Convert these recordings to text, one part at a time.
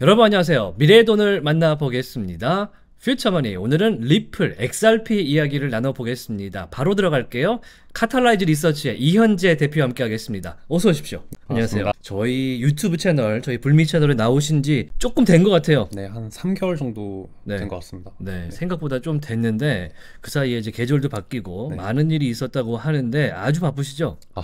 여러분 안녕하세요. 미래의 돈을 만나보겠습니다. 퓨처머니 오늘은 리플 XRP 이야기를 나눠보겠습니다. 바로 들어갈게요. 카탈라이즈 리서치의 이현재 대표와 함께 하겠습니다. 어서 오십시오. 안녕하세요. 맞습니다. 저희 유튜브 채널, 저희 불미 채널에 나오신 지 조금 된 것 같아요. 네, 한 3개월 정도 네. 된것 같습니다. 네, 네, 생각보다 좀 됐는데 그 사이에 이제 계절도 바뀌고 네. 많은 일이 있었다고 하는데 아주 바쁘시죠? 아,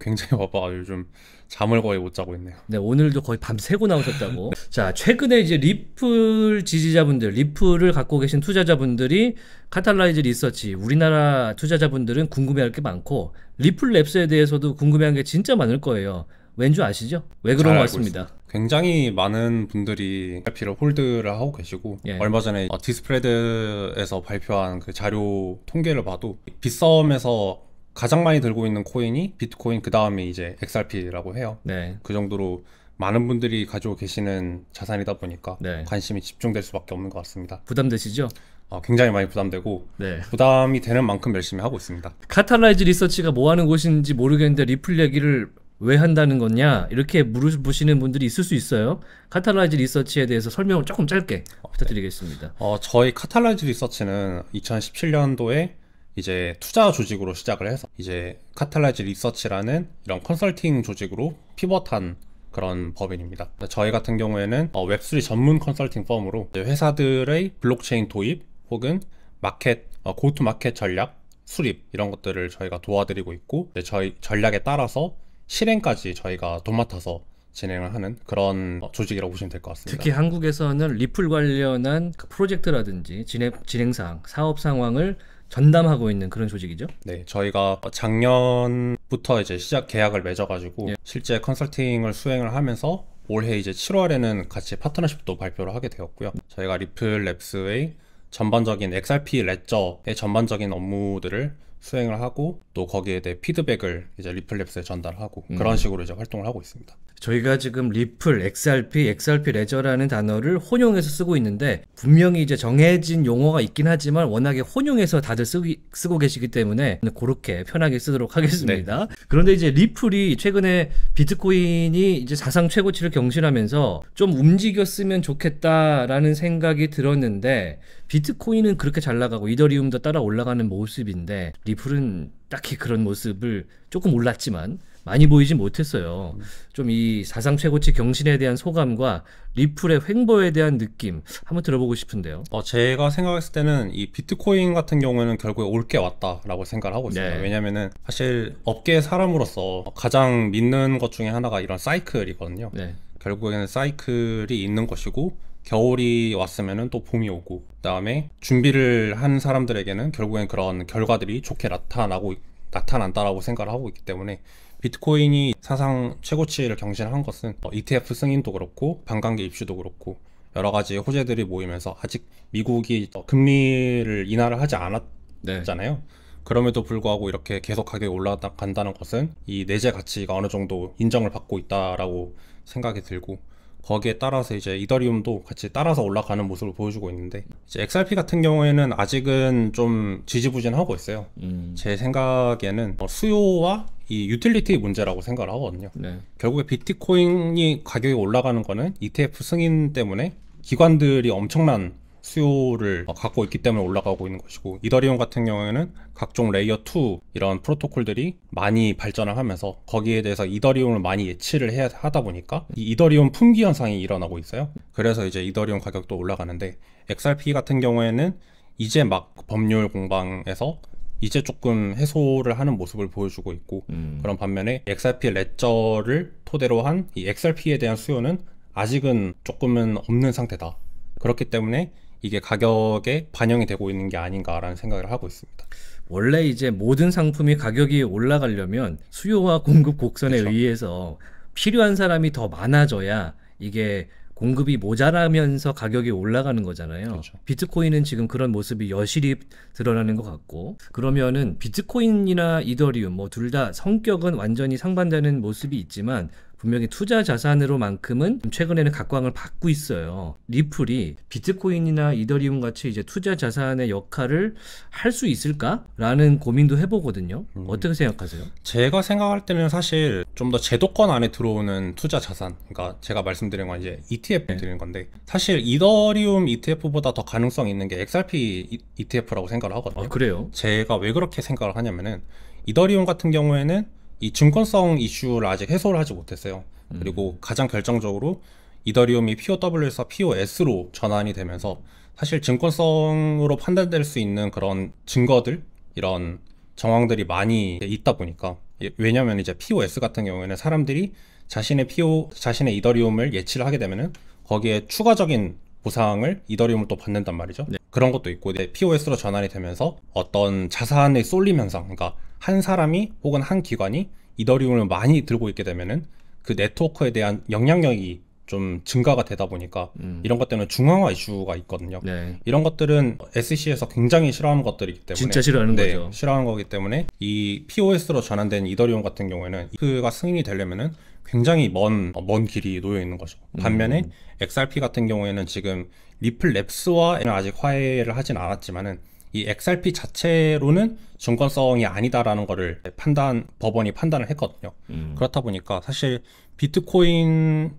굉장히 바빠요. 아, 요즘 잠을 거의 못 자고 있네요. 네, 오늘도 거의 밤새고 나오셨다고. 자, 최근에 이제 리플 지지자분들, 리플을 갖고 계신 투자자분들이 카탈라이즈 리서치, 우리나라 투자자분들은 궁금해할 게 많고 리플 랩스에 대해서도 궁금해한 게 진짜 많을 거예요. 왠지 아시죠? 왜 그런 것 같습니다. 있어요. 굉장히 많은 분들이 IP를 홀드를 하고 계시고 예. 얼마 전에 디스프레드에서 발표한 그 자료 통계를 봐도 빗썸에서 가장 많이 들고 있는 코인이 비트코인 그 다음에 이제 XRP라고 해요. 네. 그 정도로 많은 분들이 가지고 계시는 자산이다 보니까 네. 관심이 집중될 수밖에 없는 것 같습니다. 부담되시죠? 어, 굉장히 많이 부담되고 네. 부담이 되는 만큼 열심히 하고 있습니다. 카탈라이즈 리서치가 뭐 하는 곳인지 모르겠는데 리플 얘기를 왜 한다는 거냐 이렇게 물으시는 분들이 있을 수 있어요. 카탈라이즈 리서치에 대해서 설명을 조금 짧게 어, 네. 부탁드리겠습니다. 어, 저희 카탈라이즈 리서치는 2017년도에 이제 투자 조직으로 시작을 해서 이제 카탈라이즈 리서치라는 이런 컨설팅 조직으로 피벗한 그런 법인입니다. 저희 같은 경우에는 어, 웹3 전문 컨설팅 펌으로 회사들의 블록체인 도입 혹은 마켓, 어, 고투 마켓 전략, 수립 이런 것들을 저희가 도와드리고 있고 저희 전략에 따라서 실행까지 저희가 도맡아서 진행을 하는 그런 어, 조직이라고 보시면 될 것 같습니다. 특히 한국에서는 리플 관련한 그 프로젝트라든지 진행, 진행상, 사업 상황을 전담하고 있는 그런 조직이죠. 네, 저희가 작년부터 이제 시작 계약을 맺어가지고 예. 실제 컨설팅을 수행을 하면서 올해 이제 7월에는 같이 파트너십도 발표를 하게 되었고요. 저희가 리플 랩스의 전반적인 XRP 레저의 전반적인 업무들을 수행을 하고 또 거기에 대해 피드백을 이제 리플랩스에 전달하고 음. 그런 식으로 이제 활동을 하고 있습니다. 저희가 지금 리플, XRP, XRP 레저라는 단어를 혼용해서 쓰고 있는데 분명히 이제 정해진 용어가 있긴 하지만 워낙에 혼용해서 다들 쓰기, 쓰고 계시기 때문에 그렇게 편하게 쓰도록 하겠습니다. 네. 그런데 이제 리플이 최근에 비트코인이 이제 사상 최고치를 경신하면서 좀 움직였으면 좋겠다라는 생각이 들었는데 비트코인은 그렇게 잘 나가고 이더리움도 따라 올라가는 모습인데 리플은 딱히 그런 모습을 조금 올랐지만 많이 보이지 못했어요. 좀 이 사상 최고치 경신에 대한 소감과 리플의 횡보에 대한 느낌 한번 들어보고 싶은데요. 어, 제가 생각했을 때는 이 비트코인 같은 경우에는 결국에 올 게 왔다라고 생각을 하고 있어요. 네. 왜냐면은 사실 업계 사람으로서 가장 믿는 것 중에 하나가 이런 사이클이거든요. 네. 결국에는 사이클이 있는 것이고 겨울이 왔으면 또 봄이 오고 그다음에 준비를 한 사람들에게는 결국엔 그런 결과들이 좋게 나타나고 나타난다라고 생각을 하고 있기 때문에 비트코인이 사상 최고치를 경신한 것은 뭐 ETF 승인도 그렇고 반관계 입시도 그렇고 여러 가지 호재들이 모이면서 아직 미국이 금리를 인하를 하지 않았잖아요. 네. 그럼에도 불구하고 이렇게 계속 하게 올라간다는 것은 이 내재 가치가 어느 정도 인정을 받고 있다라고 생각이 들고 거기에 따라서 이제 이더리움도 같이 따라서 올라가는 모습을 보여주고 있는데 이제 XRP 같은 경우에는 아직은 좀 지지부진하고 있어요. 음. 제 생각에는 뭐 수요와 이 유틸리티 문제라고 생각을 하거든요. 네. 결국에 비트코인이 가격이 올라가는 거는 ETF 승인 때문에 기관들이 엄청난 수요를 갖고 있기 때문에 올라가고 있는 것이고 이더리움 같은 경우에는 각종 레이어 2 이런 프로토콜들이 많이 발전을 하면서 거기에 대해서 이더리움을 많이 예치를 해야 하다 보니까 이 이더리움 품귀 현상이 일어나고 있어요. 그래서 이제 이더리움 가격도 올라가는데 XRP 같은 경우에는 이제 막 법률 공방에서 이제 조금 해소를 하는 모습을 보여주고 있고 음. 그런 반면에 XRP 레저를 토대로 한 이 XRP에 대한 수요는 아직은 조금은 없는 상태다. 그렇기 때문에 이게 가격에 반영이 되고 있는 게 아닌가라는 생각을 하고 있습니다. 원래 이제 모든 상품이 가격이 올라가려면 수요와 공급 곡선에 그쵸. 그렇죠. 의해서 필요한 사람이 더 많아져야 이게 공급이 모자라면서 가격이 올라가는 거잖아요. 그렇죠. 비트코인은 지금 그런 모습이 여실히 드러나는 것 같고 그러면은 비트코인이나 이더리움 뭐 둘 다 성격은 완전히 상반되는 모습이 있지만 분명히 투자 자산으로만큼은 최근에는 각광을 받고 있어요. 리플이 비트코인이나 이더리움 같이 이제 투자 자산의 역할을 할 수 있을까라는 고민도 해보거든요. 음. 어떻게 생각하세요? 제가 생각할 때는 사실 좀 더 제도권 안에 들어오는 투자 자산, 그러니까 제가 말씀드린 건 이제 ETF 네. 드리는 건데 사실 이더리움 ETF보다 더 가능성 있는 게 XRP e-, ETF라고 생각을 하거든요. 아, 그래요? 제가 왜 그렇게 생각을 하냐면은 이더리움 같은 경우에는 이 증권성 이슈를 아직 해소를 하지 못했어요. 음. 그리고 가장 결정적으로 이더리움이 POW에서 POS로 전환이 되면서 사실 증권성으로 판단될 수 있는 그런 증거들 이런 정황들이 많이 있다 보니까 예, 왜냐하면 이제 POS 같은 경우에는 사람들이 자신의 PO 자신의 이더리움을 예치를 하게 되면은 거기에 추가적인 보상을 이더리움을 또 받는단 말이죠. 네. 그런 것도 있고 이제 POS로 전환이 되면서 어떤 자산의 쏠림 현상 그러니까 한 사람이 혹은 한 기관이 이더리움을 많이 들고 있게 되면은 그 네트워크에 대한 영향력이 좀 증가가 되다 보니까 음. 이런 것 때문에 중앙화 이슈가 있거든요. 네. 이런 것들은 SC에서 굉장히 싫어하는 것들이기 때문에 진짜 싫어하는 네, 거죠. 싫어하는 거기 때문에 이 POS로 전환된 이더리움 같은 경우에는 그가 승인이 되려면은 굉장히 먼, 어, 먼 길이 놓여 있는 거죠. 음. 반면에 음. XRP 같은 경우에는 지금 리플 랩스와는 아직 화해를 하진 않았지만은 이 XRP 자체로는 증권성이 아니다라는 거를 판단, 법원이 판단을 했거든요. 음. 그렇다 보니까 사실 비트코인은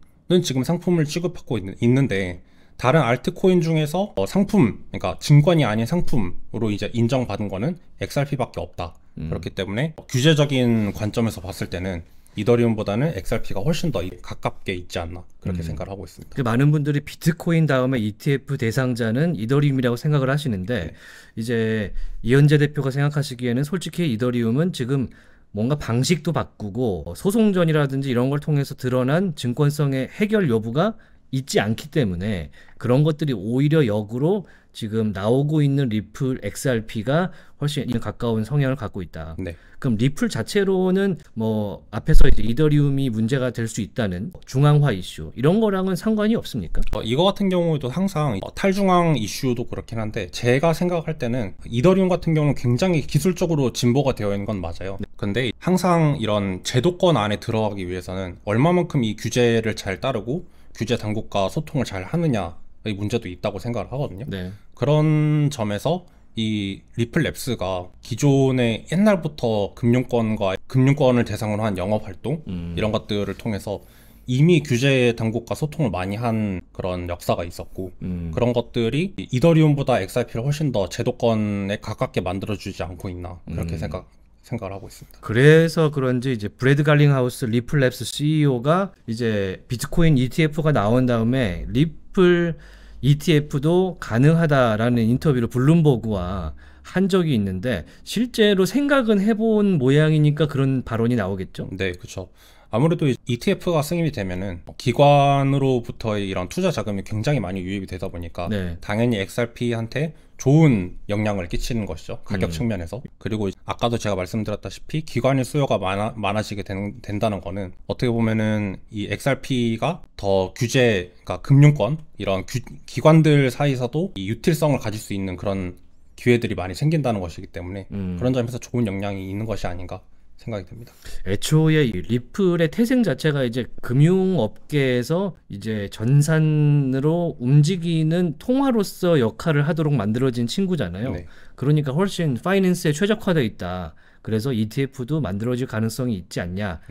지금 상품을 취급하고 있는, 데 다른 알트코인 중에서 어, 상품, 그러니까 증권이 아닌 상품으로 이제 인정받은 거는 XRP밖에 없다. 음. 그렇기 때문에 규제적인 관점에서 봤을 때는 이더리움보다는 XRP가 훨씬 더 가깝게 있지 않나 그렇게 음. 생각을 하고 있습니다. 그 많은 분들이 비트코인 다음에 ETF 대상자는 이더리움이라고 생각을 하시는데 네. 이제 이현재 대표가 생각하시기에는 솔직히 이더리움은 지금 뭔가 방식도 바꾸고 소송전이라든지 이런 걸 통해서 드러난 증권성의 해결 여부가 있지 않기 때문에 그런 것들이 오히려 역으로 지금 나오고 있는 리플 XRP가 훨씬 가까운 성향을 갖고 있다. 네. 그럼 리플 자체로는 뭐 앞에서 이제 이더리움이 문제가 될 수 있다는 중앙화 이슈 이런 거랑은 상관이 없습니까? 어, 이거 같은 경우에도 항상 어, 탈중앙 이슈도 그렇긴 한데 제가 생각할 때는 이더리움 같은 경우는 굉장히 기술적으로 진보가 되어 있는 건 맞아요. 네. 근데 항상 이런 제도권 안에 들어가기 위해서는 얼마만큼 이 규제를 잘 따르고 규제 당국과 소통을 잘 하느냐의 문제도 있다고 생각을 하거든요. 네. 그런 점에서 이 리플랩스가 기존의 옛날부터 금융권과 금융권을 대상으로 한 영업 활동 음. 이런 것들을 통해서 이미 규제 당국과 소통을 많이 한 그런 역사가 있었고 음. 그런 것들이 이더리움보다 XRP를 훨씬 더 제도권에 가깝게 만들어주지 않고 있나 그렇게 음. 생각 생각을 하고 있습니다. 그래서 그런지 이제 브래드 갈링하우스 리플랩스 CEO가 이제 비트코인 ETF가 나온 다음에 리플 ETF도 가능하다라는 인터뷰를 블룸버그와 한 적이 있는데 실제로 생각은 해본 모양이니까 그런 발언이 나오겠죠? 네, 그렇죠. 아무래도 ETF가 승인이 되면은 기관으로부터의 이런 투자 자금이 굉장히 많이 유입이 되다 보니까 네. 당연히 XRP한테 좋은 영향을 끼치는 것이죠. 가격 음. 측면에서. 그리고 아까도 제가 말씀드렸다시피 기관의 수요가 많아, 많아지게 된, 된 다는 거는 어떻게 보면은 이 XRP가 더 규제, 그러니까 금융권, 이런 규, 기관들 사이에서도 이 유틸성을 가질 수 있는 그런 기회들이 많이 생긴다는 것이기 때문에 음. 그런 점에서 좋은 영향이 있는 것이 아닌가 생각이 듭니다 애초에 리플의 태생 자체가 이제 금융업계에서 이제 전산으로 움직이는 통화로서 역할을 하도록 만들어진 친구잖아요. 네. 그러니까 훨씬 파이낸스에 최적화돼 있다. 그래서 ETF도 만들어질 가능성이 있지 않냐라고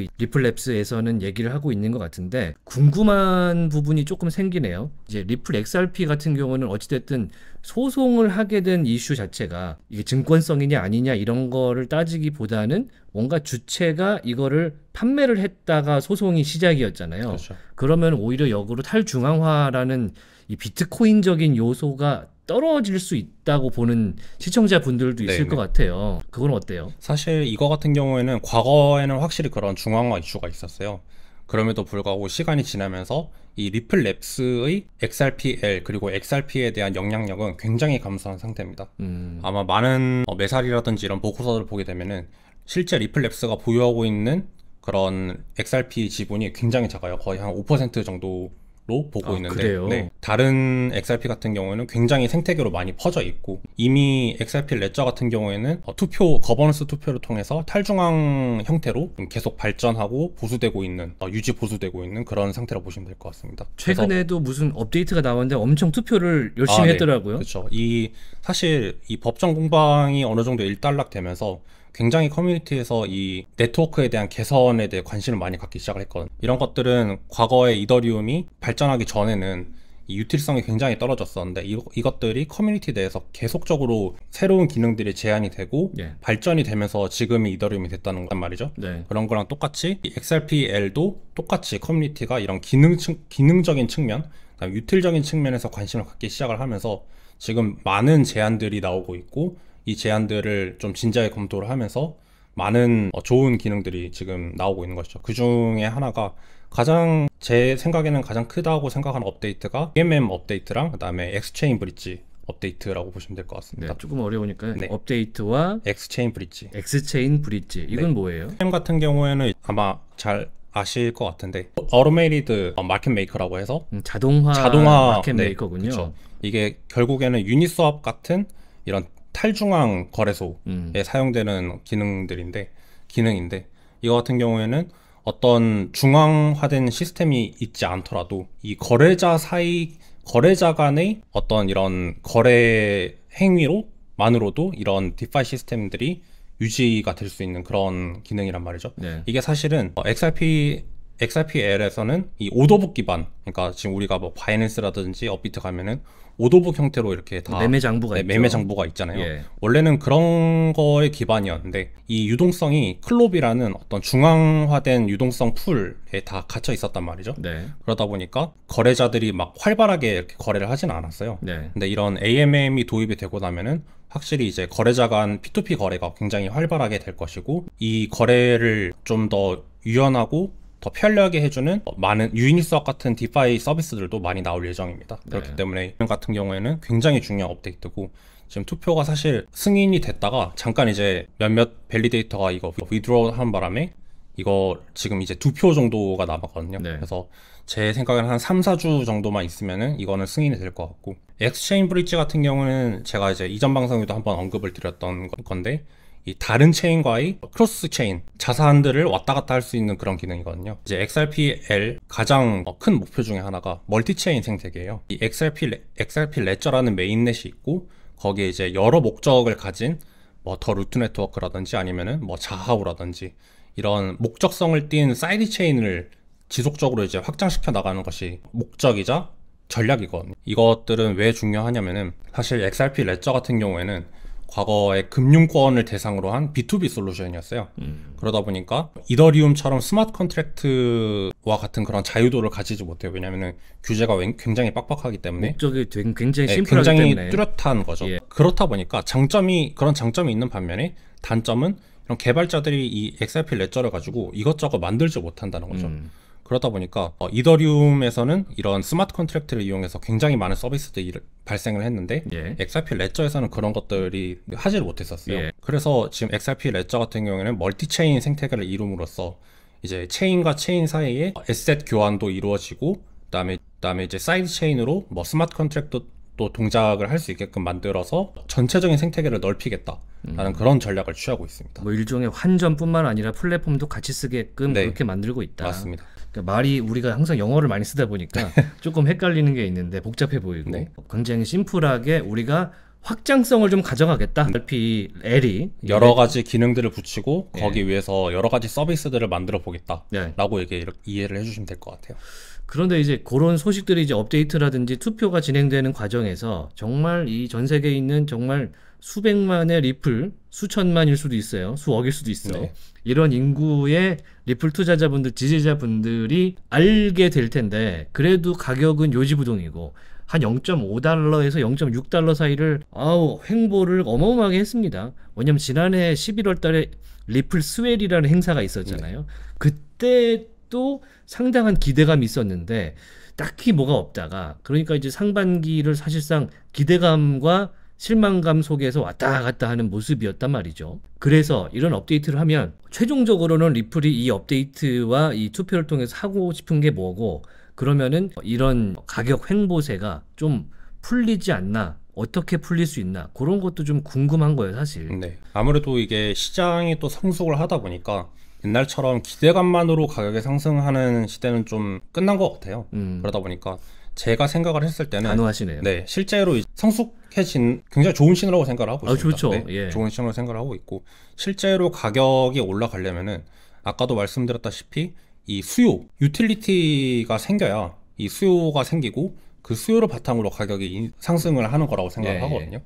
네. 리플랩스에서는 얘기를 하고 있는 것 같은데 궁금한 부분이 조금 생기네요. 이제 리플 XRP 같은 경우는 어찌됐든 소송을 하게 된 이슈 자체가 이게 증권성이냐 아니냐 이런 거를 따지기보다는 뭔가 주체가 이거를 판매를 했다가 소송이 시작이었잖아요. 그렇죠. 그러면 오히려 역으로 탈중앙화라는 이 비트코인적인 요소가 떨어질 수 있다고 보는 시청자분들도 네, 있을 네네. 것 같아요. 그건 어때요? 사실 이거 같은 경우에는 과거에는 확실히 그런 중앙화 이슈가 있었어요. 그럼에도 불구하고 시간이 지나면서 이 리플랩스의 XRPL 그리고 XRP에 대한 영향력은 굉장히 감소한 상태입니다. 음. 아마 많은 어, 매사리라든지 이런 보고서들을 보게 되면은 실제 리플랩스가 보유하고 있는 그런 XRP 지분이 굉장히 작아요. 거의 한 5% 정도 로 보고 아, 있는데 네. 다른 XRP 같은 경우에는 굉장히 생태계로 많이 퍼져 있고 이미 XRP 레저 같은 경우에는 뭐 투표 거버넌스 투표를 통해서 탈중앙 형태로 계속 발전하고 보수되고 있는 어, 유지 보수되고 있는 그런 상태라고 보시면 될 것 같습니다. 최근에도 무슨 업데이트가 나왔는데 엄청 투표를 열심히 아, 네. 했더라고요. 네. 그렇죠. 이 사실 이 법정 공방이 어느 정도 일단락되면서 굉장히 커뮤니티에서 이 네트워크에 대한 개선에 대해 관심을 많이 갖기 시작을 했거든 이런 것들은 과거에 이더리움이 발전하기 전에는 이 유틸성이 굉장히 떨어졌었는데 이, 이것들이 커뮤니티 내에서 계속적으로 새로운 기능들이 제한이 되고 예. 발전이 되면서 지금이 이더리움이 됐다는 거란 말이죠. 네. 그런 거랑 똑같이 XRPL도 똑같이 커뮤니티가 이런 기능 기능적인 측면, 그다음에 유틸적인 측면에서 관심을 갖기 시작을 하면서 지금 많은 제한들이 나오고 있고 이 제안들을 좀 진지하게 검토를 하면서 많은 어, 좋은 기능들이 지금 나오고 있는 것이죠. 그 중에 하나가 가장 제 생각에는 가장 크다고 생각하는 업데이트가 DMM 업데이트랑 그다음에 엑스체인 브릿지 업데이트라고 보시면 될 것 같습니다. 네, 조금 어려우니까 네. 업데이트와 엑스체인 브릿지. 엑스체인 브릿지. 이건 네. 뭐예요? M m 같은 경우에는 아마 잘 아실 것 같은데 어로메이드 마켓 메이커라고 해서 음, 자동화 자동화 마켓 메이커군요. 그 이게 결국에는 유니스왑 같은 이런 탈중앙 거래소에 음. 사용되는 기능들인데 기능인데 이거 같은 경우에는 어떤 중앙화된 시스템이 있지 않더라도 이 거래자 사이 거래자 간의 어떤 이런 거래 행위로 만으로도 이런 디파이 시스템들이 유지가 될 수 있는 그런 기능이란 말이죠. 네. 이게 사실은 XRP XRPL에서는 이 오더북 기반, 그러니까 지금 우리가 뭐 바이낸스라든지 업비트 가면은 오더북 형태로 이렇게 다 매매 장부가 네, 매매 장부가 있잖아요. 예. 원래는 그런 거에 기반이었는데 이 유동성이 클롭이라는 어떤 중앙화된 유동성 풀에 다 갇혀 있었단 말이죠. 네. 그러다 보니까 거래자들이 막 활발하게 이렇게 거래를 하진 않았어요. 네. 근데 이런 AMM이 도입이 되고 나면은 확실히 이제 거래자 간 P2P 거래가 굉장히 활발하게 될 것이고 이 거래를 좀 더 유연하고 더 편리하게 해주는 많은 유인석 니 같은 디파이 서비스들도 많이 나올 예정입니다. 네. 그렇기 때문에 이런 같은 경우에는 굉장히 중요한 업데이트고 지금 투표가 사실 승인이 됐다가 잠깐 이제 몇몇 밸리데이터가 이거 위드로우 하는 바람에 이거 지금 이제 두 표 정도가 남았거든요. 네. 그래서 제 생각에는 한 3, 4주 정도만 있으면은 이거는 승인이 될 것 같고 엑스체인 브릿지 같은 경우는 제가 이제 이전 방송에도 한번 언급을 드렸던 건데 이 다른 체인과의 크로스 체인 자산들을 왔다 갔다 할 수 있는 그런 기능이거든요 이제 XRPL 가장 어, 큰 목표 중에 하나가 멀티 체인 생태계예요 이 XRP, XRP 레저라는 메인넷이 있고 거기에 이제 여러 목적을 가진 뭐 더 루트 네트워크라든지 아니면은 뭐 자하우라든지 이런 목적성을 띈 사이드 체인을 지속적으로 이제 확장시켜 나가는 것이 목적이자 전략이거든요 이것들은 왜 중요하냐면은 사실 XRP 레저 같은 경우에는 과거에 금융권을 대상으로 한 B2B 솔루션이었어요. 음. 그러다 보니까 이더리움처럼 스마트 컨트랙트와 같은 그런 자유도를 가지지 못해요. 왜냐하면 규제가 굉장히 빡빡하기 때문에 목적이 굉장히 네, 굉장히 때문에. 뚜렷한 거죠. 예. 그렇다 보니까 장점이 그런 장점이 있는 반면에 단점은 이런 개발자들이 이 XRP 레저를 가지고 이것저것 만들지 못한다는 거죠. 음. 그러다 보니까 어, 이더리움에서는 이런 스마트 컨트랙트를 이용해서 굉장히 많은 서비스들이 발생을 했는데 예. XRP 레저에서는 그런 것들이 하지를 못했었어요. 예. 그래서 지금 XRP 레저 같은 경우에는 멀티체인 생태계를 이룸으로써 이제 체인과 체인 사이에 에셋 교환도 이루어지고 그다음에 그다음에 이제 사이드 체인으로 뭐 스마트 컨트랙트도 동작을 할 수 있게끔 만들어서 전체적인 생태계를 넓히겠다라는 음. 그런 전략을 취하고 있습니다. 뭐 일종의 환전뿐만 아니라 플랫폼도 같이 쓰게끔 네. 그렇게 만들고 있다. 맞습니다. 그러니까 말이 우리가 항상 영어를 많이 쓰다 보니까 네. 조금 헷갈리는 게 있는데 복잡해 보이고 네. 굉장히 심플하게 우리가 확장성을 좀 가져가겠다. l 음. 피 L이 여러 가지 기능들을 붙이고 네. 거기 위해서 여러 가지 서비스들을 만들어 보겠다라고 이게 네. 이해를 해주시면 될 것 같아요. 그런데 이제 그런 소식들이 이제 업데이트라든지 투표가 진행되는 과정에서 정말 이 전 세계에 있는 정말 수백만의 리플 수천만일 수도 있어요. 수억일 수도 있어요. 네. 이런 인구의 리플 투자자분들, 지지자분들이 알게 될 텐데 그래도 가격은 요지부동이고 한 0.5달러에서 0.6달러 사이를 아우 횡보를 어마어마하게 했습니다. 왜냐면 지난해 11월 달에 리플 스웰이라는 행사가 있었잖아요. 네. 그때 또 상당한 기대감이 있었는데 딱히 뭐가 없다가 그러니까 이제 상반기를 사실상 기대감과 실망감 속에서 왔다 갔다 하는 모습이었단 말이죠. 그래서 이런 업데이트를 하면 최종적으로는 리플이 이 업데이트와 이 투표를 통해서 하고 싶은 게 뭐고 그러면은 이런 가격 횡보세가 좀 풀리지 않나 어떻게 풀릴 수 있나 그런 것도 좀 궁금한 거예요 사실 네. 아무래도 이게 시장이 또 성숙을 하다 보니까 옛날처럼 기대감만으로 가격이 상승하는 시대는 좀 끝난 것 같아요 음. 그러다 보니까 제가 생각을 했을 때는 단호하시네요. 네, 실제로 성숙해진 굉장히 좋은 신호라고 생각을 하고 아, 있습니다. 아, 좋죠. 그렇죠. 네, 예. 좋은 신호로 생각을 하고 있고 실제로 가격이 올라가려면은 아까도 말씀드렸다시피 이 수요 유틸리티가 생겨야 이 수요가 생기고 그 수요를 바탕으로 가격이 상승을 하는 거라고 생각을 예, 예. 하거든요.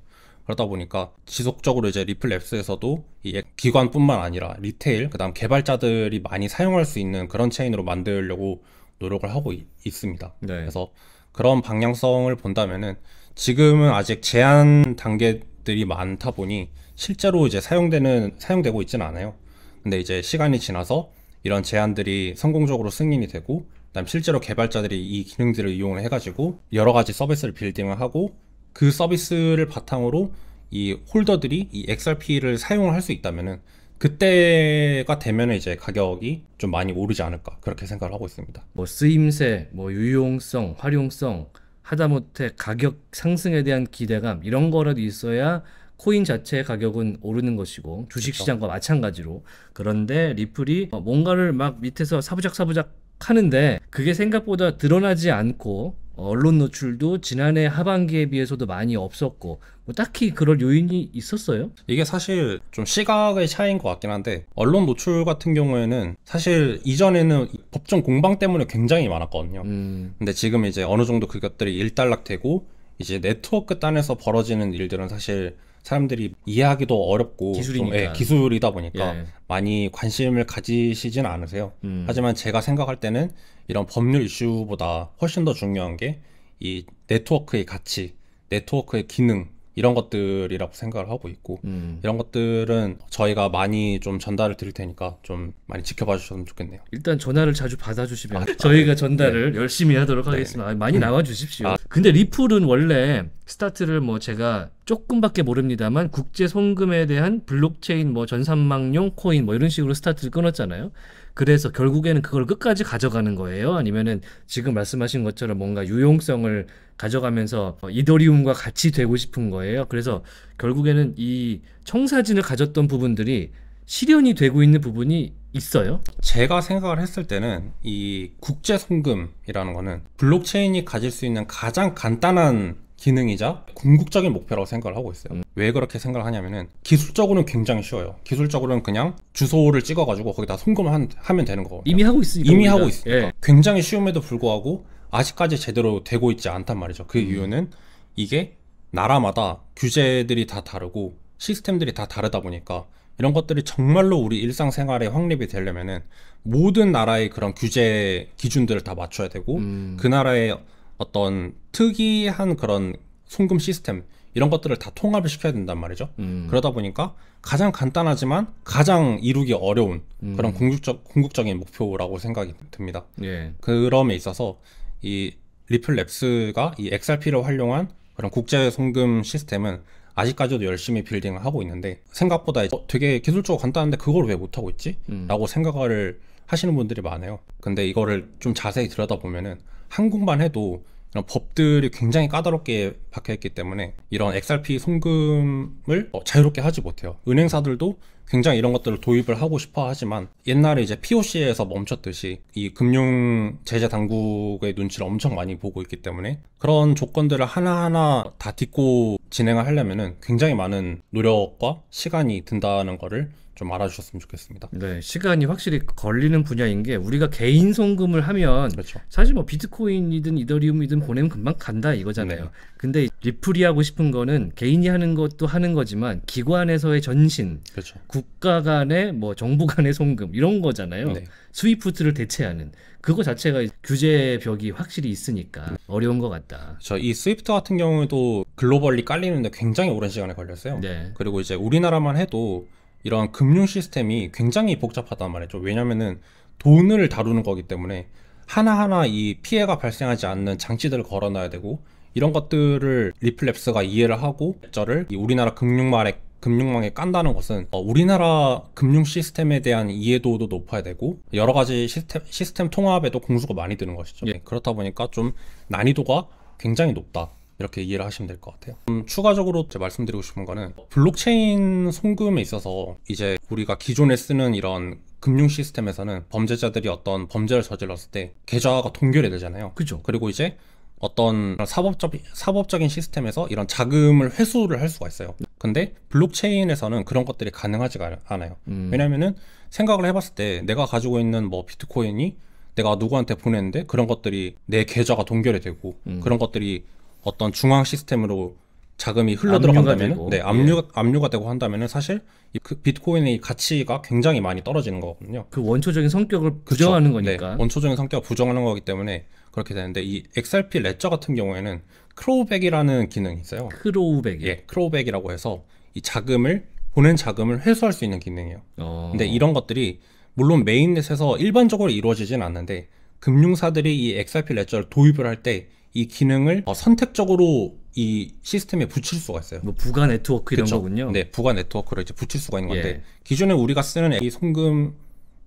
그러다 보니까 지속적으로 이제 리플랩스에서도 이 기관뿐만 아니라 리테일 그다음 개발자들이 많이 사용할 수 있는 그런 체인으로 만들려고 노력을 하고 있, 습니다 네. 그래서 그런 방향성을 본다면은 지금은 아직 제한 단계들이 많다 보니 실제로 이제 사용되는 사용되고 있지는 않아요. 근데 이제 시간이 지나서 이런 제한들이 성공적으로 승인이 되고 그다음 실제로 개발자들이 이 기능들을 이용을 해가지고 여러 가지 서비스를 빌딩을 하고 그 서비스를 바탕으로 이 홀더들이 이 XRP를 사용을 할 수 있다면은 그때가 되면 이제 가격이 좀 많이 오르지 않을까 그렇게 생각을 하고 있습니다. 뭐 쓰임새, 뭐 유용성, 활용성 하다못해 가격 상승에 대한 기대감 이런 거라도 있어야 코인 자체의 가격은 오르는 것이고 주식시장과 그렇죠. 마찬가지로 그런데 리플이 뭔가를 막 밑에서 사부작 사부작 하는데 그게 생각보다 드러나지 않고 어, 언론 노출도 지난해 하반기에 비해서도 많이 없었고 뭐 딱히 그럴 요인이 있었어요? 이게 사실 좀 시각의 차이인 것 같긴 한데 언론 노출 같은 경우에는 사실 이전에는 법정 공방 때문에 굉장히 많았거든요. 음. 근데 지금 이제 어느 정도 그것들이 일단락되고 이제 네트워크 단에서 벌어지는 일들은 사실 사람들이 이해하기도 어렵고 기술이니까. 좀, 예, 기술이다 보니까 예. 많이 관심을 가지시진 않으세요. 음. 하지만 제가 생각할 때는 이런 법률 이슈보다 훨씬 더 중요한 게 이 네트워크의 가치, 네트워크의 기능 이런 것들이라고 생각을 하고 있고 음. 이런 것들은 저희가 많이 좀 전달을 드릴 테니까 좀 많이 지켜봐 주셨으면 좋겠네요. 일단 전화를 자주 받아주시면 아, 네. 저희가 아, 전달을 네. 열심히 하도록 네. 하겠습니다. 네 많이 음. 나와 주십시오. 아. 근데 리플은 원래 스타트를 뭐 제가 조금밖에 모릅니다만 국제 송금에 대한 블록체인 뭐 전산망용 코인 뭐 이런 식으로 스타트를 끊었잖아요. 그래서 결국에는 그걸 끝까지 가져가는 거예요. 아니면은 지금 말씀하신 것처럼 뭔가 유용성을 가져가면서 이더리움과 같이 되고 싶은 거예요. 그래서 결국에는 이 청사진을 가졌던 부분들이 실현이 되고 있는 부분이 있어요? 제가 생각을 했을 때는 이 국제 송금이라는 거는 블록체인이 가질 수 있는 가장 간단한 기능이자 궁극적인 목표라고 생각을 하고 있어요 음. 왜 그렇게 생각을 하냐면은 기술적으로는 굉장히 쉬워요 기술적으로는 그냥 주소를 찍어가지고 거기다 송금을 하면 되는 거거든요 이미 하고 있으니까 이미 우리가. 하고 있으니까 예. 굉장히 쉬움에도 불구하고 아직까지 제대로 되고 있지 않단 말이죠. 그 음. 이유는 이게 나라마다 규제들이 다 다르고 시스템들이 다 다르다 보니까 이런 것들이 정말로 우리 일상생활에 확립이 되려면은 모든 나라의 그런 규제 기준들을 다 맞춰야 되고 음. 그 나라의 어떤 특이한 그런 송금 시스템 이런 것들을 다 통합을 시켜야 된단 말이죠. 음. 그러다 보니까 가장 간단하지만 가장 이루기 어려운 음. 그런 궁극적 궁극적인 목표라고 생각이 듭니다. 예. 그럼에 있어서 이 리플랩스가 이 XRP를 활용한 그런 국제 송금 시스템은 아직까지도 열심히 빌딩을 하고 있는데 생각보다 어, 되게 기술적으로 간단한데 그걸 왜 못하고 있지? 음. 라고 생각을 하시는 분들이 많아요. 근데 이거를 좀 자세히 들여다보면은 한국만 해도 이런 법들이 굉장히 까다롭게 박혀있기 때문에 이런 XRP 송금을 어, 자유롭게 하지 못해요. 은행사들도 굉장히 이런 것들을 도입을 하고 싶어 하지만 옛날에 이제 POC에서 멈췄듯이 이 금융 제재 당국의 눈치를 엄청 많이 보고 있기 때문에 그런 조건들을 하나하나 다 딛고 진행을 하려면은 굉장히 많은 노력과 시간이 든다는 거를 좀 알아주셨으면 좋겠습니다. 네, 시간이 확실히 걸리는 분야인 게 우리가 개인 송금을 하면 그렇죠. 사실 뭐 비트코인이든 이더리움이든 보내면 금방 간다 이거잖아요. 네. 근데 리플이 하고 싶은 거는 개인이 하는 것도 하는 거지만 기관에서의 전신, 그렇죠. 국가 간의 뭐 정부 간의 송금 이런 거잖아요. 네. 스위프트를 대체하는 그거 자체가 규제 벽이 확실히 있으니까 어려운 것 같다. 저 이 스위프트 같은 경우에도 글로벌리 깔리는데 굉장히 오랜 시간이 걸렸어요. 네. 그리고 이제 우리나라만 해도 이런 금융 시스템이 굉장히 복잡하단 말이죠. 왜냐면은 돈을 다루는 거기 때문에 하나하나 이 피해가 발생하지 않는 장치들을 걸어놔야 되고 이런 것들을 리플랩스가 이해를 하고 저를 우리나라 금융 마액 금융망에 깐다는 것은 어, 우리나라 금융 시스템에 대한 이해도도 높아야 되고 여러 가지 시스템, 시스템 통합에도 공수가 많이 드는 것이죠. 예. 네, 그렇다 보니까 좀 난이도가 굉장히 높다. 이렇게 이해를 하시면 될 것 같아요. 음, 추가적으로 제가 말씀드리고 싶은 거는 블록체인 송금에 있어서 이제 우리가 기존에 쓰는 이런 금융 시스템에서는 범죄자들이 어떤 범죄를 저질렀을 때 계좌가 동결이 되잖아요. 그죠. 그리고 이제 어떤 사법적, 사법적인 시스템에서 이런 자금을 회수를 할 수가 있어요. 근데 블록체인에서는 그런 것들이 가능하지가 않아요. 음. 왜냐면은 생각을 해봤을 때 내가 가지고 있는 뭐 비트코인이 내가 누구한테 보냈는데 그런 것들이 내 계좌가 동결이 되고 음. 그런 것들이 어떤 중앙 시스템으로 자금이 흘러 들어간다면 네 압류 예. 압류가 되고 한다면은 사실 이그 비트코인의 가치가 굉장히 많이 떨어지는 거거든요. 그 원초적인 성격을 부정하는 그쵸? 네, 거니까. 네, 원초적인 성격을 부정하는 거기 때문에 그렇게 되는데 이 XRP 레저 같은 경우에는 크로우백이라는 기능이 있어요. 크로우백. 이 예, 크로우백이라고 해서 이 자금을 보낸 자금을 회수할 수 있는 기능이에요. 어. 근데 이런 것들이 물론 메인넷에서 일반적으로 이루어지진 않는데 금융사들이 이 XRP 레저를 도입을 할 때 이 기능을 어, 선택적으로 이 시스템에 붙일 수가 있어요. 뭐 부가 네트워크 이런 그쵸? 거군요. 네, 부가 네트워크를 이제 붙일 수가 있는 건데 예. 기존에 우리가 쓰는 이 송금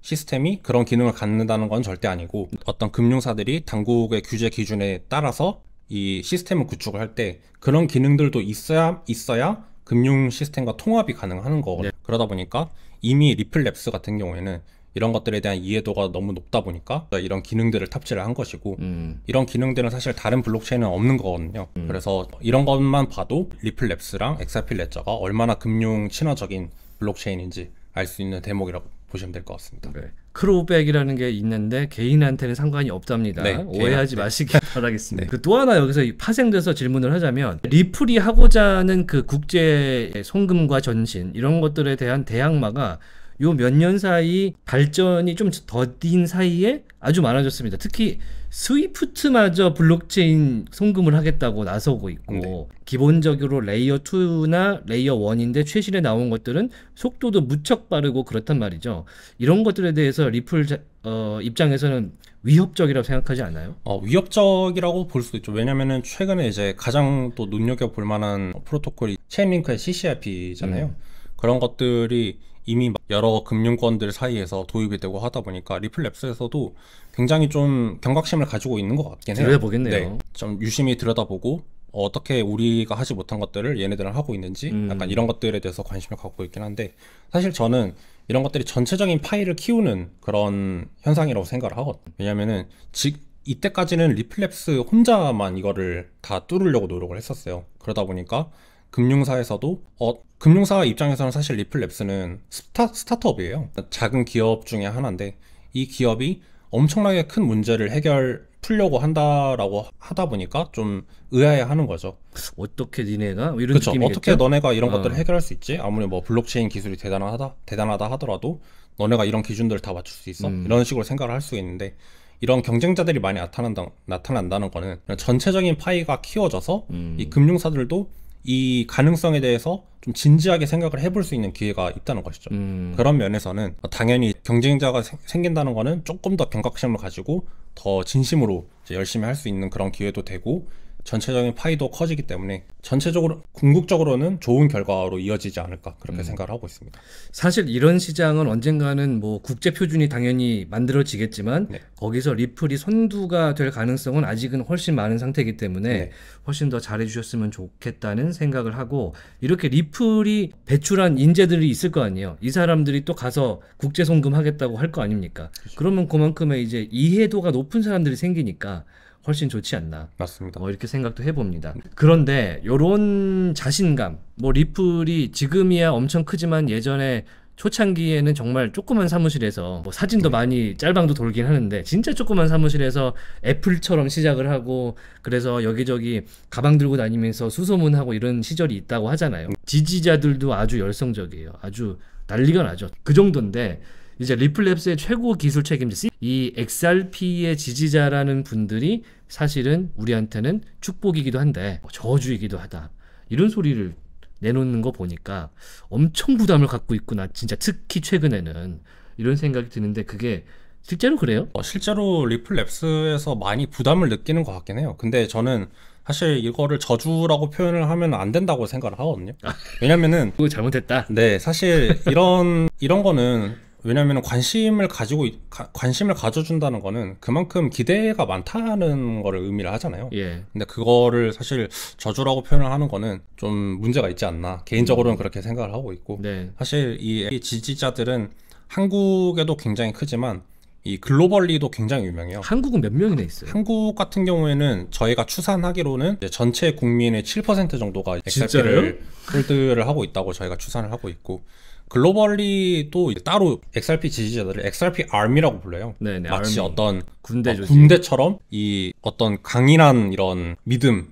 시스템이 그런 기능을 갖는다는 건 절대 아니고 어떤 금융사들이 당국의 규제 기준에 따라서 이 시스템을 구축을 할 때 그런 기능들도 있어야 있어야 금융 시스템과 통합이 가능한 거거든요. 네. 그러다 보니까 이미 리플랩스 같은 경우에는 이런 것들에 대한 이해도가 너무 높다 보니까 이런 기능들을 탑재를 한 것이고 음. 이런 기능들은 사실 다른 블록체인은 없는 거거든요 음. 그래서 이런 것만 봐도 리플랩스랑 엑사필 레저가 얼마나 금융 친화적인 블록체인인지 알 수 있는 대목이라고 보시면 될 것 같습니다 네. 크로백이라는 게 있는데 개인한테는 상관이 없답니다. 네, 오해하지 마시기 바라겠습니다. 네. 그또 하나 여기서 파생돼서 질문을 하자면 리플이 하고자 하는 그 국제 송금과 전신 이런 것들에 대한 대항마가 요 몇 년 사이 발전이 좀 더딘 사이에 아주 많아졌습니다. 특히 스위프트마저 블록체인 송금을 하겠다고 나서고 있고 네. 기본적으로 레이어 2나 레이어 1인데 최신에 나온 것들은 속도도 무척 빠르고 그렇단 말이죠. 이런 것들에 대해서 리플 자, 어, 입장에서는 위협적이라고 생각하지 않아요? 어, 위협적이라고 볼 수도 있죠. 왜냐면은 최근에 이제 가장 또 눈여겨 볼 만한 프로토콜이 체인링크의 CCIP잖아요. 음. 그런 것들이 이미 여러 금융권들 사이에서 도입이 되고 하다 보니까 리플랩스에서도 굉장히 좀 경각심을 가지고 있는 것 같긴 해요. 들여다보겠네요. 네, 좀 유심히 들여다보고 어떻게 우리가 하지 못한 것들을 얘네들은 하고 있는지 음. 약간 이런 것들에 대해서 관심을 갖고 있긴 한데 사실 저는 이런 것들이 전체적인 파이를 키우는 그런 현상이라고 생각을 하거든요. 왜냐면은 즉 이때까지는 리플렉스 혼자만 이거를 다 뚫으려고 노력을 했었어요. 그러다 보니까 금융사에서도 어, 금융사 입장에서는 사실 리플랩스는 스타, 스타트업이에요. 작은 기업 중에 하나인데 이 기업이 엄청나게 큰 문제를 해결 풀려고 한다라고 하다 보니까 좀 의아해하는 거죠. 어떻게 니네가 뭐 이런 느낌이겠죠? 어떻게 너네가 이런 어. 것들을 해결할 수 있지? 아무리 뭐 블록체인 기술이 대단하다 대단하다 하더라도 너네가 이런 기준들을 다 맞출 수 있어? 음. 이런 식으로 생각을 할 수 있는데 이런 경쟁자들이 많이 나타난다, 나타난다는 거는 전체적인 파이가 키워져서 음. 이 금융사들도 이 가능성에 대해서 좀 진지하게 생각을 해볼 수 있는 기회가 있다는 것이죠. 음. 그런 면에서는 당연히 경쟁자가 생긴다는 거는 조금 더 경각심을 가지고 더 진심으로 열심히 할 수 있는 그런 기회도 되고 전체적인 파이도 커지기 때문에 전체적으로 궁극적으로는 좋은 결과로 이어지지 않을까 그렇게 음. 생각을 하고 있습니다. 사실 이런 시장은 언젠가는 뭐 국제 표준이 당연히 만들어지겠지만 네. 거기서 리플이 선두가 될 가능성은 아직은 훨씬 많은 상태이기 때문에 네. 훨씬 더 잘해 주셨으면 좋겠다는 생각을 하고 이렇게 리플이 배출한 인재들이 있을 거 아니에요. 이 사람들이 또 가서 국제 송금 하겠다고 할 거 아닙니까? 그렇죠. 그러면 그만큼의 이제 이해도가 높은 사람들이 생기니까 훨씬 좋지 않나. 맞습니다. 뭐 이렇게 생각도 해봅니다. 그런데 이런 자신감, 뭐 리플이 지금이야 엄청 크지만 예전에 초창기에는 정말 조그만 사무실에서 뭐 사진도 많이 짤방도 돌긴 하는데 진짜 조그만 사무실에서 애플처럼 시작을 하고 그래서 여기저기 가방 들고 다니면서 수소문하고 이런 시절이 있다고 하잖아요. 지지자들도 아주 열성적이에요. 아주 난리가 나죠. 그 정도인데 이제 리플랩스의 최고 기술 책임자 이 XRP의 지지자라는 분들이 사실은 우리한테는 축복이기도 한데 뭐 저주이기도 하다 이런 소리를 내놓는 거 보니까 엄청 부담을 갖고 있구나 진짜 특히 최근에는 이런 생각이 드는데 그게 실제로 그래요? 어, 실제로 리플랩스에서 많이 부담을 느끼는 것 같긴 해요. 근데 저는 사실 이거를 저주라고 표현을 하면 안 된다고 생각을 하거든요. 아. 왜냐면은 그거 잘못했다. 네, 사실 이런 이런 거는 왜냐면 관심을 가지고 가, 관심을 가져준다는 거는 그만큼 기대가 많다는 거를 의미를 하잖아요. 예. 근데 그거를 사실 저주라고 표현을 하는 거는 좀 문제가 있지 않나 개인적으로는 음. 그렇게 생각을 하고 있고 네. 사실 이 지지자들은 한국에도 굉장히 크지만 이 글로벌리도 굉장히 유명해요. 한국은 몇 명이나 있어요? 한국 같은 경우에는 저희가 추산하기로는 전체 국민의 7% 정도가 엑셀피를 홀드를 하고 있다고 저희가 추산을 하고 있고 글로벌리 또 따로 XRP 지지자들을 XRP ARM이라고 불러요. 네네, 마치 ARM이. 어떤 군대 어, 군대처럼 이 어떤 강인한 이런 믿음과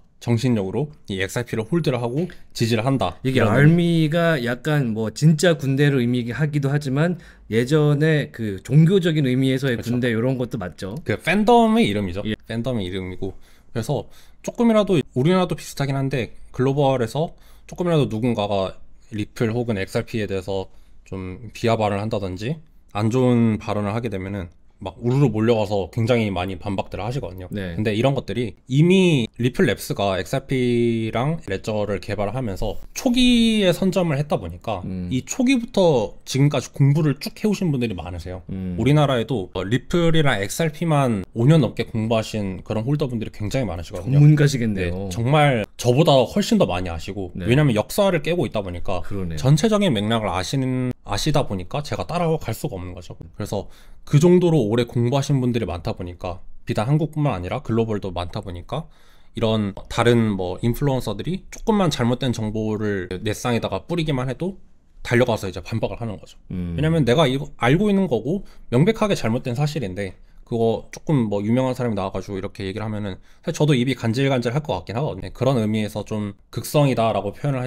음. 정신력으로 이 XRP를 홀드를 하고 지지를 한다. 이게 ARM이가 약간 뭐 진짜 군대를 의미하기도 하지만 예전에 그 종교적인 의미에서의 그렇죠. 군대 이런 것도 맞죠. 그 팬덤의 이름이죠. 예. 팬덤의 이름이고 그래서 조금이라도 우리나라도 비슷하긴 한데 글로벌에서 조금이라도 누군가가 리플 혹은 XRP에 대해서 좀 비하 발언을 한다든지 안 좋은 발언을 하게 되면은 막 우르르 몰려가서 굉장히 많이 반박들을 하시거든요. 네. 근데 이런 것들이 이미 리플랩스가 XRP랑 레저를 개발하면서 초기에 선점을 했다 보니까 음. 이 초기부터 지금까지 공부를 쭉 해오신 분들이 많으세요. 음. 우리나라에도 어, 리플이랑 XRP만 5년 넘게 공부하신 그런 홀더분들이 굉장히 많으시거든요. 전문가시겠네요. 네, 정말 저보다 훨씬 더 많이 아시고 네. 왜냐하면 역사를 깨고 있다 보니까 그러네요. 전체적인 맥락을 아시는 아시다 보니까 제가 따라갈 수가 없는 거죠. 그래서 그 정도로 오래 공부하신 분들이 많다 보니까 비단 한국뿐만 아니라 글로벌도 많다 보니까 이런 다른 뭐 인플루언서들이 조금만 잘못된 정보를 넷상에다가 뿌리기만 해도 달려가서 이제 반박을 하는 거죠. 음. 왜냐면 내가 이거 알고 있는 거고 명백하게 잘못된 사실인데 그거 조금 뭐 유명한 사람이 나와가지고 이렇게 얘기를 하면은 사실 저도 입이 간질간질 할 것 같긴 하거든요. 그런 의미에서 좀 극성이다라고 표현을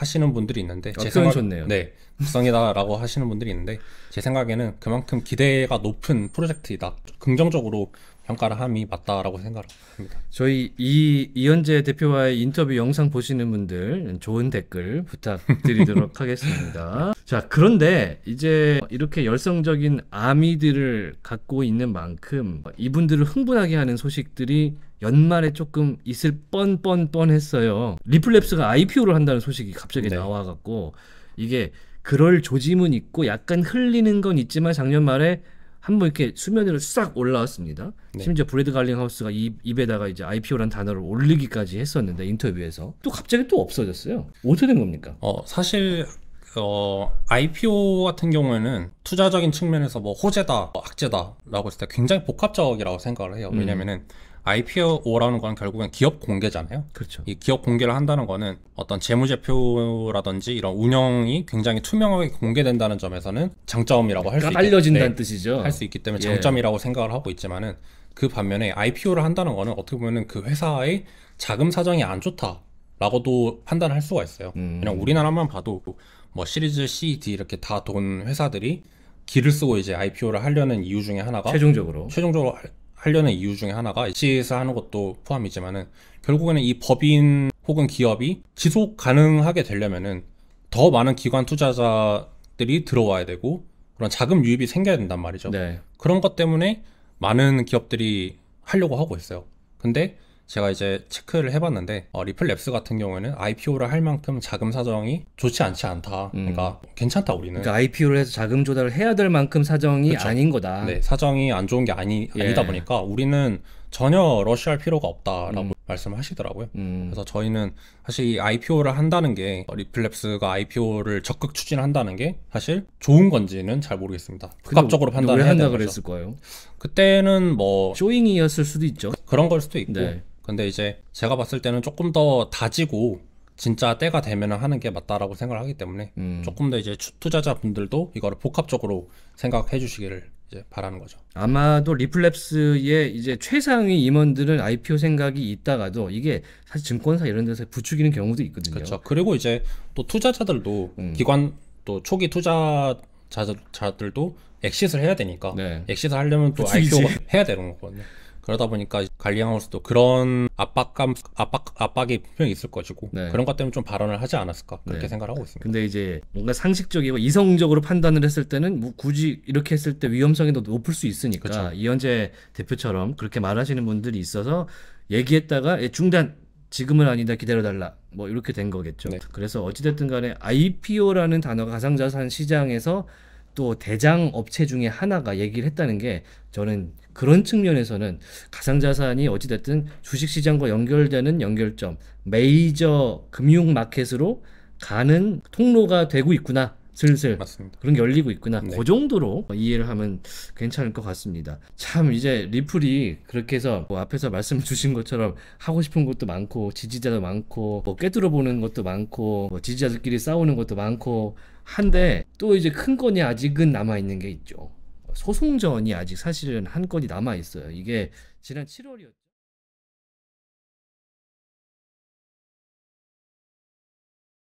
하시는 분들이 있는데 아, 제 생각 좋네요. 네 국성이다라고 하시는 분들이 있는데 제 생각에는 그만큼 기대가 높은 프로젝트이다 긍정적으로 평가를 함이 맞다라고 생각합니다. 저희 이 이현재 대표와의 인터뷰 영상 보시는 분들 좋은 댓글 부탁드리도록 하겠습니다. 자 그런데 이제 이렇게 열성적인 아미들을 갖고 있는 만큼 이분들을 흥분하게 하는 소식들이 연말에 조금 있을 뻔뻔뻔했어요. 리플랩스가 IPO를 한다는 소식이 갑자기 네. 나와갖고 이게 그럴 조짐은 있고 약간 흘리는 건 있지만 작년 말에 한번 이렇게 수면 위로 싹 올라왔습니다. 네. 심지어 브레드 갈링 하우스가 입, 에다가 이제 IPO란 단어를 올리기까지 했었는데 인터뷰에서 또 갑자기 또 없어졌어요. 어떻게 된 겁니까? 어 사실 어, IPO 같은 경우에는 투자적인 측면에서 뭐 호재다, 악재다라고 했을 때 굉장히 복합적이라고 생각을 해요. 음. 왜냐면은 IPO라는 건 결국엔 기업 공개잖아요. 그렇죠. 이 기업 공개를 한다는 거는 어떤 재무제표라든지 이런 운영이 굉장히 투명하게 공개된다는 점에서는 장점이라고 할 수 있다. 알려진다는 네, 뜻이죠. 할 수 있기 때문에 예. 장점이라고 예. 생각을 하고 있지만은 그 반면에 IPO를 한다는 거는 어떻게 보면은 그 회사의 자금 사정이 안 좋다라고도 판단할 수가 있어요. 음. 그냥 우리나라만 봐도 뭐 시리즈 C, D 이렇게 다 돈 회사들이 기를 쓰고 이제 IPO를 하려는 이유 중에 하나가 최종적으로 최종적으로 하려는 이유 중에 하나가 s 에 s 하는 것도 포함이지만은 결국에는 이 법인 혹은 기업이 지속 가능하게 되려면은 더 많은 기관 투자자들이 들어와야 되고 그런 자금 유입이 생겨야 된단 말이죠. 네. 그런 것 때문에 많은 기업들이 하려고 하고 있어요. 근데 제가 이제 체크를 해봤는데 어, 리플랩스 같은 경우에는 IPO를 할 만큼 자금 사정이 좋지 않지 않다. 음. 그러니까 괜찮다 우리는. 그러니까 IPO를 해서 자금 조달을 해야 될 만큼 사정이 그쵸? 그렇죠. 아닌 거다. 네, 사정이 안 좋은 게 아니 예. 아니다 예. 보니까 우리는 전혀 러쉬할 필요가 없다라고 음. 말씀하시더라고요. 을 음. 그래서 저희는 사실 이 IPO를 한다는 게 리플랩스가 IPO를 적극 추진한다는 게 사실 좋은 건지는 잘 모르겠습니다. 복합적으로 판단을 해야 한다 그랬을 거예요. 그때는 뭐 쇼잉이었을 수도 있죠. 그런 걸 수도 있고. 네. 근데 이제 제가 봤을 때는 조금 더 다지고 진짜 때가 되면 하는 게 맞다라고 생각을 하기 때문에 음. 조금 더 이제 투자자분들도 이거를 복합적으로 생각해 주시기를 이제 바라는 거죠. 아마도 리플랩스의 이제 최상위 임원들은 IPO 생각이 있다가도 이게 사실 증권사 이런 데서 부추기는 경우도 있거든요. 그렇죠. 그리고 이제 또 투자자들도 음. 기관 또 초기 투자자들도 엑시스를 해야 되니까 네. 엑시스 하려면 또 부추기지. IPO 해야 되는 거거든요. 그러다 보니까 갈리앙하우스도 그런 압박감, 압박, 압박이 분명히 있을 것이고 네. 그런 것 때문에 좀 발언을 하지 않았을까 그렇게 네. 생각하고 을 있습니다. 근데 이제 뭔가 상식적이고 이성적으로 판단을 했을 때는 뭐 굳이 이렇게 했을 때 위험성이 더 높을 수 있으니까 그렇죠. 이현재 대표처럼 그렇게 말하시는 분들이 있어서 얘기했다가 예, 중단 지금은 아니다 기다려달라 뭐 이렇게 된 거겠죠. 네. 그래서 어찌됐든 간에 IPO라는 단어가 가상자산 시장에서 또 대장 업체 중에 하나가 얘기를 했다는 게 저는 그런 측면에서는 가상자산이 어찌됐든 주식시장과 연결되는 연결점, 메이저 금융마켓으로 가는 통로가 되고 있구나. 슬슬 맞습니다. 그런 게 열리고 있구나. 네. 그 정도로 이해를 하면 괜찮을 것 같습니다. 참 이제 리플이 그렇게 해서 뭐 앞에서 말씀 주신 것처럼 하고 싶은 것도 많고 지지자도 많고 뭐 꿰뚫어 보는 것도 많고 뭐 지지자들끼리 싸우는 것도 많고 한데 또 이제 큰 건이 아직은 남아 있는 게 있죠. 소송전이 아직 사실은 한 건이 남아 있어요. 이게 지난 7월이었죠.